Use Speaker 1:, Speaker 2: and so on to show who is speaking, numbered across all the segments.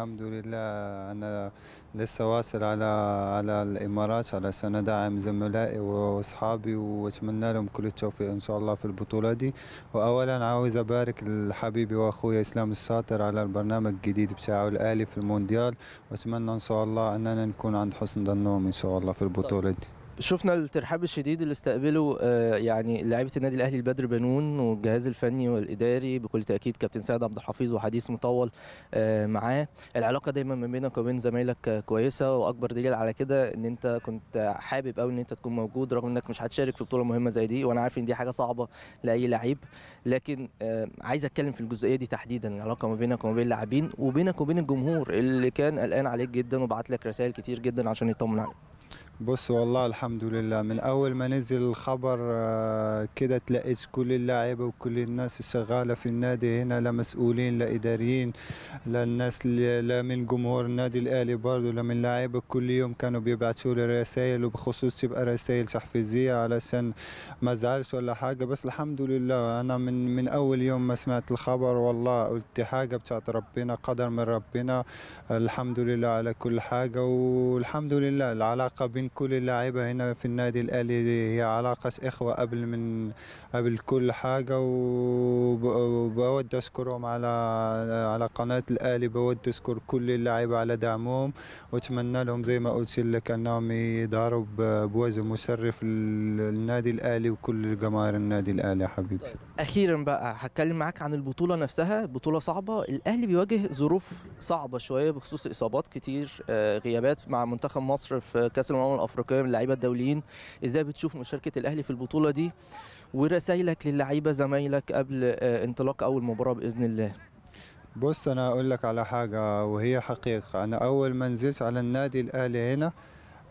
Speaker 1: الحمد لله أنا لسه واصل على على الإمارات علشان أدعم زملائي وأصحابي وأتمنى لهم كل التوفيق إن شاء الله في البطولة دي وأولا عاوز أبارك لحبيبي وأخوي إسلام الشاطر على البرنامج الجديد بتاعه الآلي في المونديال وأتمنى إن شاء الله أننا نكون عند حسن ظنهم إن شاء الله في البطولة دي
Speaker 2: شفنا الترحاب الشديد اللي استقبله آه، يعني لعيبه النادي الاهلي البدر بنون والجهاز الفني والاداري بكل تاكيد كابتن سعد عبد الحفيظ وحديث مطول آه، معاه العلاقه دايما ما بينك وبين زمايلك كويسه واكبر دليل على كده ان انت كنت حابب قوي ان انت تكون موجود رغم انك مش هتشارك في بطوله مهمه زي دي وانا عارف ان دي حاجه صعبه لاي لعيب لكن آه، عايز اتكلم في الجزئيه دي تحديدا العلاقه ما بينك وما بين اللاعبين وبينك وبين الجمهور
Speaker 1: اللي كان قلقان عليك جدا وبعت لك رسائل كتير جدا عشان يطمن عليك بص والله الحمد لله من اول ما نزل الخبر آه، كده تلاقيت كل اللعيبه وكل الناس الشغاله في النادي هنا لا مسؤولين لا اداريين لا الناس لا من جمهور النادي الاهلي برضه لا من لعيبه كل يوم كانوا بيبعتوا لي رسائل وبخصوص تبقى رسائل تحفيزيه علشان ما ازعلش ولا حاجه بس الحمد لله انا من من اول يوم ما سمعت الخبر والله قلت حاجه بتاعت ربنا قدر من ربنا الحمد لله على كل حاجه والحمد لله العلاقه بين كل اللعيبه هنا في النادي الاهلي هي علاقه اخوه قبل من قبل كل حاجه وبود اشكرهم على على قناه الاهلي بود اشكر كل اللعيبه على دعمهم واتمنى لهم زي ما قلت لك انهم يظهروا بوزن مشرف للنادي الاهلي وكل جماهير النادي الاهلي يا حبيبي طيب، اخيرا
Speaker 2: بقى هتكلم معاك عن البطوله نفسها بطوله صعبه الاهلي بيواجه ظروف صعبه شويه بخصوص اصابات كتير آه، غيابات مع منتخب مصر في كاس الامم الافريقيه من اللعيبه الدوليين ازاي بتشوف مشاركه الاهلي في البطوله دي ورسائلك للعيبه زمايلك
Speaker 1: قبل آه، انطلاق اول مباراه باذن الله بص انا اقول لك على حاجه وهي حقيقه انا اول ما نزلت على النادي الاهلي هنا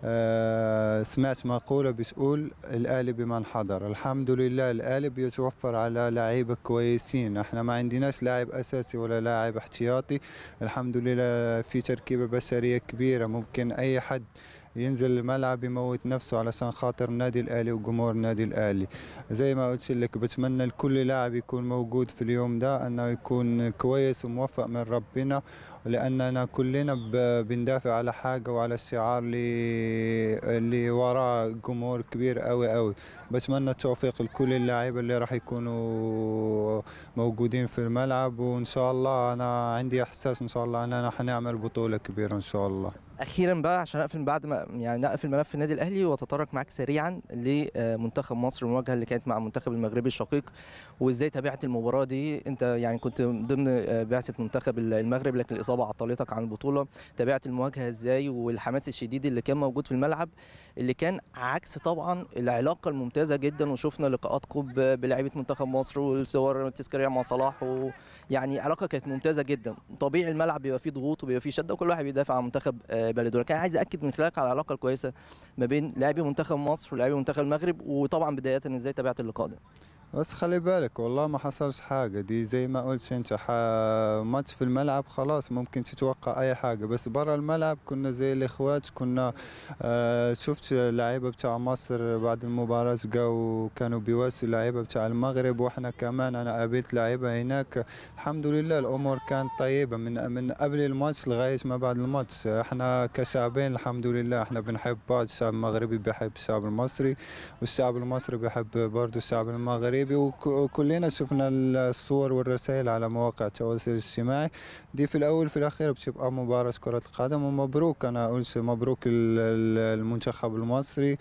Speaker 1: آه سمعت مقولة بتقول الاهلي بمن حضر الحمد لله الاهلي بيتوفر على لعيبة كويسين احنا ما عندناش لاعب أساسي ولا لاعب احتياطي الحمد لله في تركيبة بشرية كبيرة ممكن أي حد ينزل الملعب يموت نفسه علشان خاطر النادي الاهلي وجمهور النادي الاهلي زي ما قلت لك بتمنى لكل لاعب يكون موجود في اليوم ده انه يكون كويس وموفق من ربنا لاننا كلنا بندافع على حاجه وعلى الشعار اللي اللي وراه جمهور كبير قوي قوي بتمنى التوفيق لكل اللاعيبه اللي راح يكونوا موجودين في الملعب وان شاء الله انا عندي احساس ان شاء الله اننا حنعمل بطوله كبيره ان شاء الله اخيرا بقى عشان اقفل بعد ما يعني نقفل ملف النادي الاهلي واتطرق
Speaker 2: معاك سريعا لمنتخب مصر المواجهه اللي كانت مع المنتخب المغربي الشقيق وازاي تابعت المباراه دي انت يعني كنت ضمن آه، بعثه منتخب المغرب لكن الاصابه عطلتك عن البطوله تابعت المواجهه ازاي والحماس الشديد اللي كان موجود في الملعب اللي كان عكس طبعا العلاقه الممتازه جدا وشفنا لقاءات قب بلعيبه منتخب مصر والصور التذكاريه مع صلاح ويعني علاقه كانت ممتازه جدا طبيعي الملعب بيبقى فيه ضغوط وبيبقى فيه شده وكل واحد بيدافع عن منتخب آه، بلده لكن انا عايز اكد من خلالك على العلاقه الكويسه ما بين لاعبي منتخب مصر ولاعبي منتخب المغرب وطبعا بدايه ازاي تابعت اللقاء ده
Speaker 1: بس خلي بالك والله ما حصلش حاجة دي زي ما قلت انت ماتش في الملعب خلاص ممكن تتوقع اي حاجة بس برا الملعب كنا زي الاخوات كنا آه، شفت اللعيبة بتاع مصر بعد المباراة جاو كانوا بيواسوا اللعيبة بتاع المغرب واحنا كمان انا قابلت لعيبة هناك الحمد لله الامور كانت طيبة من من قبل الماتش لغاية ما بعد الماتش احنا كشعبين الحمد لله احنا بنحب بعض الشعب المغربي بيحب الشعب المصري والشعب المصري بيحب برضه الشعب المغربي المغربي وكلنا شفنا الصور والرسائل على مواقع التواصل الاجتماعي دي في الاول في الاخير بتبقى مباراه كره القدم ومبروك انا اقول مبروك المنتخب المصري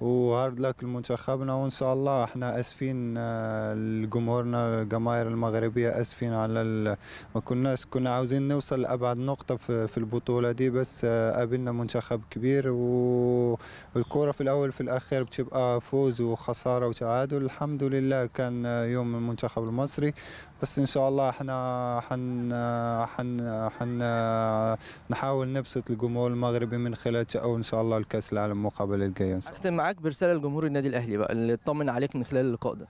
Speaker 1: وهارد لك المنتخبنا وان شاء الله احنا اسفين آه، لجمهورنا الجماهير المغربيه اسفين على ما كناش كنا عاوزين نوصل لابعد نقطه في البطوله دي بس آه، قابلنا منتخب كبير والكره في الاول في الاخير بتبقى فوز وخساره وتعادل الحمد لله كان يوم المنتخب المصري بس ان شاء الله احنا حن حن حن نحاول نبسط الجمهور المغربي من خلال او ان شاء الله الكاس العالم مقابل الجاي اختم معاك برساله لجمهور النادي الاهلي بقى اللي اطمن عليك من خلال اللقاء ده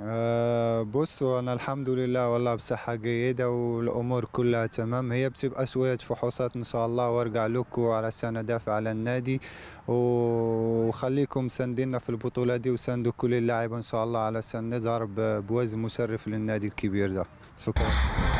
Speaker 1: أه بص انا الحمد لله والله بصحة جيدة والامور كلها تمام هي بتبقى شوية فحوصات ان شاء الله وارجع لكم على السنة دافع على النادي وخليكم ساندينا في البطولة دي وسندوا كل اللاعب ان شاء الله على سن نظهر بوزن مشرف للنادي الكبير ده شكرا